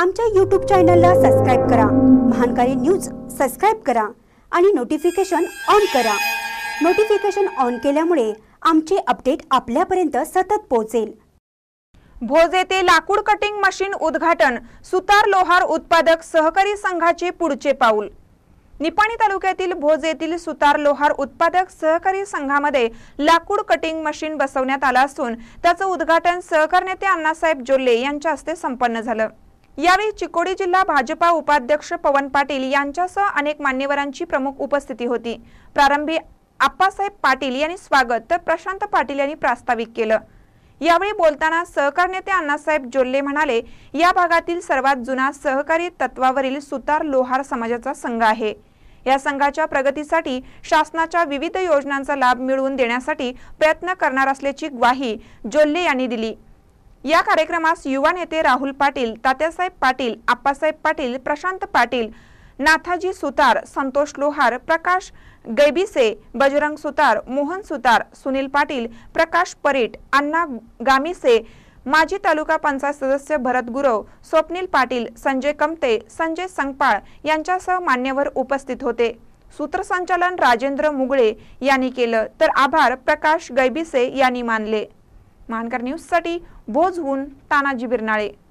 आमच्या यूट्यूब चॅनलला सबस्क्राईब करा महानकारी न्यूज सबस्क्राईब करा आणि नोटिफिकेशन ऑन करा नोटिफिकेशन ऑन केल्यामुळे आमचे अपडेट आपल्यापर्यंत सतत पोहोचेल भोज येथे लाकूड कटिंग मशीन उद्घाटन सुतार लोहार उत्पादक सहकारी संघाचे पुढचे पाऊल निपाणी तालुक्यातील भोज येथील सुतार लोहार उत्पादक सहकारी संघामध्ये लाकूड कटिंग मशीन बसवण्यात आला असून त्याचं उद्घाटन सहकार नेते अण्णासाहेब जोल्ले यांच्या हस्ते संपन्न झालं यावेळी चिकोडी जिल्हा भाजपा उपाध्यक्ष पवन पाटील यांच्यासह अनेक मान्यवरांची प्रमुख उपस्थिती होती प्रारंभी आप्पासाहेब पाटील यांनी स्वागत तर प्रशांत पाटील यांनी प्रास्ताविक केलं यावेळी बोलताना सहकार नेते अण्णासाहेब जोल्ले म्हणाले या भागातील सर्वात जुना सहकारी तत्वावरील सुतार लोहार समाजाचा संघ आहे या संघाच्या प्रगतीसाठी शासनाच्या विविध योजनांचा लाभ मिळवून देण्यासाठी प्रयत्न करणार असल्याची ग्वाही जोल्ले यांनी दिली या कार्यक्रमास युवा नेते राहुल पाटील तात्यासाहेब पाटील आप्पासाहेब पाटील प्रशांत पाटील नाथाजी सुतार संतोष लोहार प्रकाश गैबिसे बजरंग सुतार मोहन सुतार सुनील पाटील प्रकाश परीट अण्णा गामिसे माजी तालुका पंचायत सदस्य भरत गुरव स्वप्नील पाटील संजय कमते संजय संगपाळ यांच्यासह मान्यवर उपस्थित होते सूत्रसंचालन राजेंद्र मुगळे यांनी केलं तर आभार प्रकाश गैबिसे यांनी मानले न्यूज साठी भोजहून तानाजी बिरनाळे